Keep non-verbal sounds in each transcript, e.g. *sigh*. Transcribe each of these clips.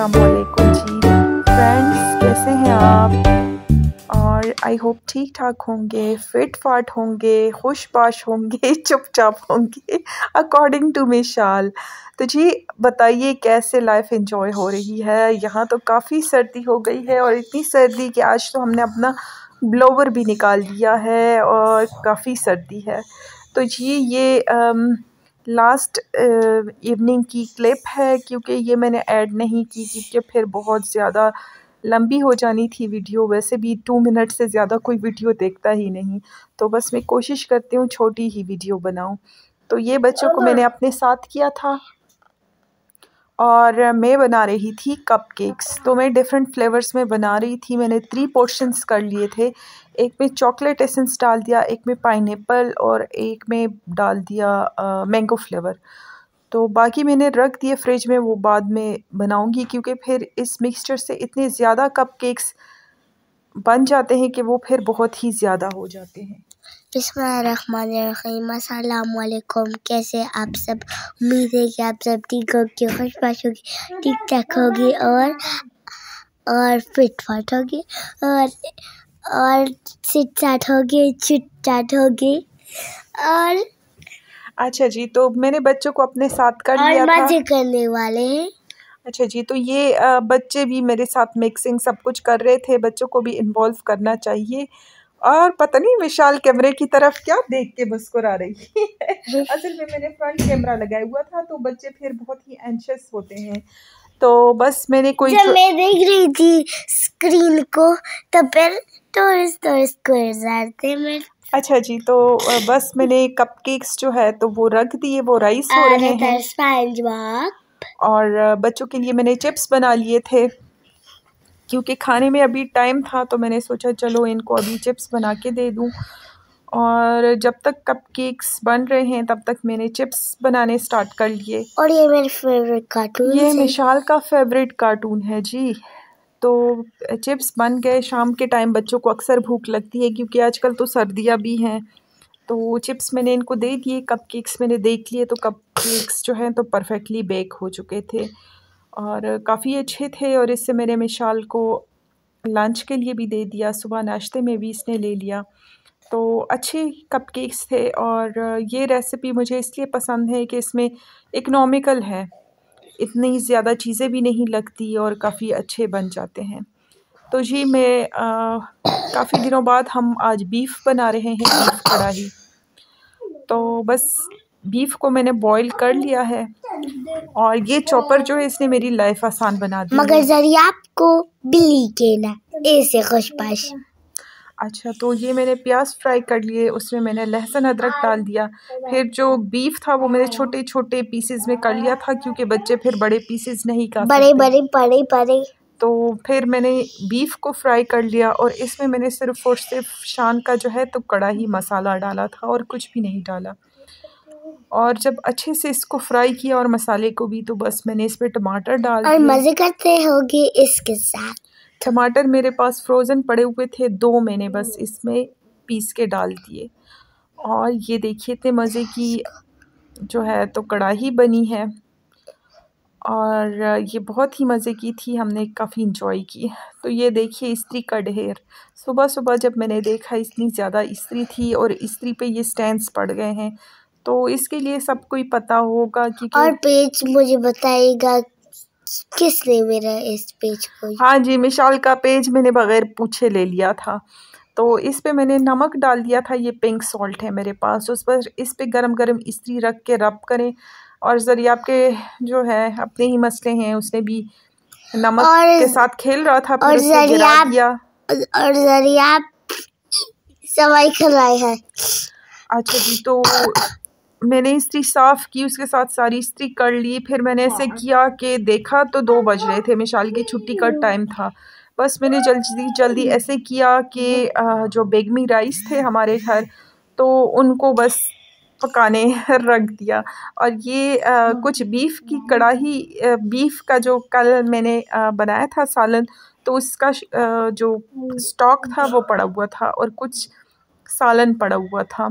जी friends कैसे हैं आप और आई होप ठीक ठाक होंगे फिट फाट होंगे खुश पाश होंगे *laughs* चुपचाप होंगे अकॉर्डिंग टू मिशाल तो जी बताइए कैसे लाइफ एंजॉय हो रही है यहाँ तो काफ़ी सर्दी हो गई है और इतनी सर्दी कि आज तो हमने अपना ब्लोवर भी निकाल लिया है और काफ़ी सर्दी है तो जी ये आम, लास्ट इवनिंग uh, की क्लिप है क्योंकि ये मैंने ऐड नहीं की क्योंकि फिर बहुत ज़्यादा लंबी हो जानी थी वीडियो वैसे भी टू मिनट से ज़्यादा कोई वीडियो देखता ही नहीं तो बस मैं कोशिश करती हूँ छोटी ही वीडियो बनाऊँ तो ये बच्चों को मैंने हाँ। अपने साथ किया था और मैं बना रही थी कपकेक्स तो मैं डिफरेंट फ्लेवर्स में बना रही थी मैंने थ्री पोर्शंस कर लिए थे एक में चॉकलेट एसेंस डाल दिया एक में पाइनएप्पल और एक में डाल दिया मैंगो फ्लेवर तो बाकी मैंने रख दिए फ्रिज में वो बाद में बनाऊंगी क्योंकि फिर इस मिक्सचर से इतने ज़्यादा कप केक्स बन जाते हैं कि वो फिर बहुत ही ज़्यादा हो जाते हैं बसमीम कैसे आप सब उम्मीद है कि आप सब ठीक होगी खुश पाश होगी ठीक ठाक होगी और और फिट फाट होगी और और चिट चाट होगी चिट चाट होगी और अच्छा जी तो मैंने बच्चों को अपने साथ कर लिया था मजे करने वाले हैं अच्छा जी तो ये बच्चे भी मेरे साथ मिक्सिंग सब कुछ कर रहे थे बच्चों को भी इन्वॉल्व करना चाहिए और पता नहीं विशाल कैमरे की तरफ क्या देख के मुस्कुरा रही है *laughs* असल में मैंने फ्रंट कैमरा लगाया हुआ था तो बच्चे फिर बहुत ही एंशियस होते हैं तो बस मैंने कोई जब मैं देख रही थी स्क्रीन को तब तो फिर टोरस तो टोरस तो गुजारते में अच्छा जी तो बस मैंने कपकेक्स जो है तो वो रख दिए वो राइस हो रहे हैं और बच्चों के लिए मैंने चिप्स बना लिए थे क्योंकि खाने में अभी टाइम था तो मैंने सोचा चलो इनको अभी चिप्स बना के दे दूं और जब तक कपकेक्स बन रहे हैं तब तक मैंने चिप्स बनाने स्टार्ट कर लिए और ये मेरे फेवरेट कार्टून ये मिशाल का फेवरेट कार्टून है जी तो चिप्स बन गए शाम के टाइम बच्चों को अक्सर भूख लगती है क्योंकि आजकल तो सर्दियाँ भी हैं तो चिप्स मैंने इनको दे दिए कप केक्स मैंने देख लिए तो कप केक्स जो हैं तो परफेक्टली बेक हो चुके थे और काफ़ी अच्छे थे और इससे मैंने मिशाल को लंच के लिए भी दे दिया सुबह नाश्ते में भी इसने ले लिया तो अच्छे कप केक्स थे और ये रेसिपी मुझे इसलिए पसंद है कि इसमें इकनॉमिकल है इतनी ज़्यादा चीज़ें भी नहीं लगती और काफ़ी अच्छे बन जाते हैं तो जी मैं काफ़ी दिनों बाद हम आज बीफ बना रहे हैं बीफ कढ़ाई तो बस बीफ को मैंने बॉईल कर लिया है और ये चॉपर जो है इसने मेरी लाइफ आसान बना दी मगर जरिए आपको बिल्ली के ना ऐसे खुशपाश अच्छा तो ये मैंने प्याज फ्राई कर लिए उसमें मैंने लहसुन अदरक हाँ, डाल दिया फिर जो बीफ था वो मैंने छोटे छोटे पीसेस में कर लिया था क्योंकि बच्चे फिर बड़े पीसेस नहीं का बड़े बड़े बड़े बड़े तो फिर मैंने बीफ को फ्राई कर लिया और इसमें मैंने सिर्फ और सिर्फ शान का जो है तो ही मसाला डाला था और कुछ भी नहीं डाला और जब अच्छे से इसको फ्राई किया और मसाले को भी तो बस मैंने इसमें टमाटर डाल और मज़े करते होगी इसके साथ टमाटर मेरे पास फ्रोज़न पड़े हुए थे दो मैंने बस इसमें पीस के डाल दिए और ये देखिए थे मज़े की जो है तो कढ़ाही बनी है और ये बहुत ही मज़े की थी हमने काफ़ी इंजॉय की तो ये देखिए इस्त्री का ढेर सुबह सुबह जब मैंने देखा इतनी ज़्यादा इस्त्री थी और इस्त्री पे ये स्टैंड्स पड़ गए हैं तो इसके लिए सबको ही पता होगा कि और पेज मुझे बताएगा किसने मेरा इस पेज को हाँ जी मिशाल का पेज मैंने बगैर पूछे ले लिया था तो इस पे मैंने नमक डाल दिया था ये पिंक सॉल्ट है मेरे पास उस पर इस पे गरम गरम इस्त्री रख के रब करें और ज़रिया आपके जो है अपने ही मसले हैं उसने भी नमक और, के साथ खेल रहा था और जरिया दिया और जरिया सवाई खिलाए है अच्छा जी तो मैंने इस्त्री साफ़ की उसके साथ सारी इस्त्री कर ली फिर मैंने ऐसे हाँ। किया कि देखा तो दो बज रहे थे मिशाल की छुट्टी का टाइम था बस मैंने जल्दी जल्दी ऐसे किया कि जो बेगमी राइस थे हमारे घर तो उनको बस पकाने *laughs* रख दिया और ये आ, कुछ बीफ की कढ़ाई बीफ का जो कल मैंने आ, बनाया था सालन तो उसका आ, जो स्टॉक था वो पड़ा हुआ था और कुछ सालन पड़ा हुआ था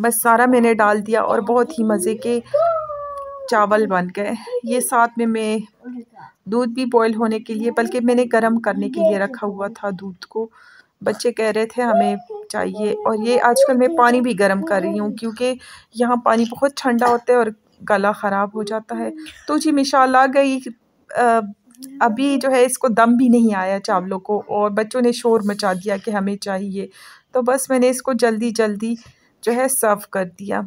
बस सारा मैंने डाल दिया और बहुत ही मज़े के चावल बन गए ये साथ में मैं दूध भी बॉईल होने के लिए बल्कि मैंने गर्म करने के लिए रखा हुआ था दूध को बच्चे कह रहे थे हमें चाहिए और ये आजकल मैं पानी भी गर्म कर रही हूँ क्योंकि यहाँ पानी बहुत ठंडा होता है और गला ख़राब हो जाता है तो जी मिशाल आ गई अभी जो है इसको दम भी नहीं आया चावलों को और बच्चों ने शोर मचा दिया कि हमें चाहिए तो बस मैंने इसको जल्दी जल्दी जो है सर्व कर दिया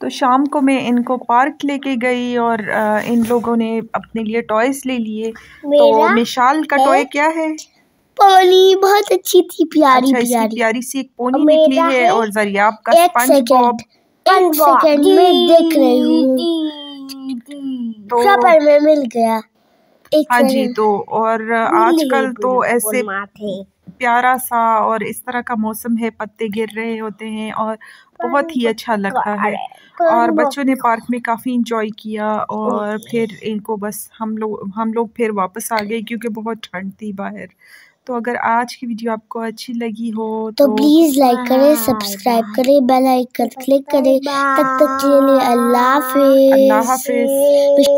तो शाम को मैं इनको पार्क लेके गई और इन लोगों ने अपने लिए टॉयज ले लिए तो मिशाल का टॉय क्या है पोनी बहुत अच्छी थी प्यारी अच्छा, प्यारी प्यारी सी एक पोनी निकली है और जरिया आपका एक सेकंड में देख रही हूँ तो में मिल गया हाँ जी तो और आजकल तो ऐसे प्यारा सा और इस तरह का मौसम है पत्ते गिर रहे होते हैं और बहुत ही अच्छा लगता है और बच्चों ने पार्क में काफ़ी इंजॉय किया और फिर इनको बस हम लोग हम लोग फिर वापस आ गए क्योंकि बहुत ठंड थी बाहर तो अगर आज की वीडियो आपको अच्छी लगी हो तो, तो प्लीज़ लाइक हाँ, करें सब्सक्राइब हाँ, हाँ। करें बेल आइकन क्लिक करें तब तक के लिए अल्लाह हाफिज़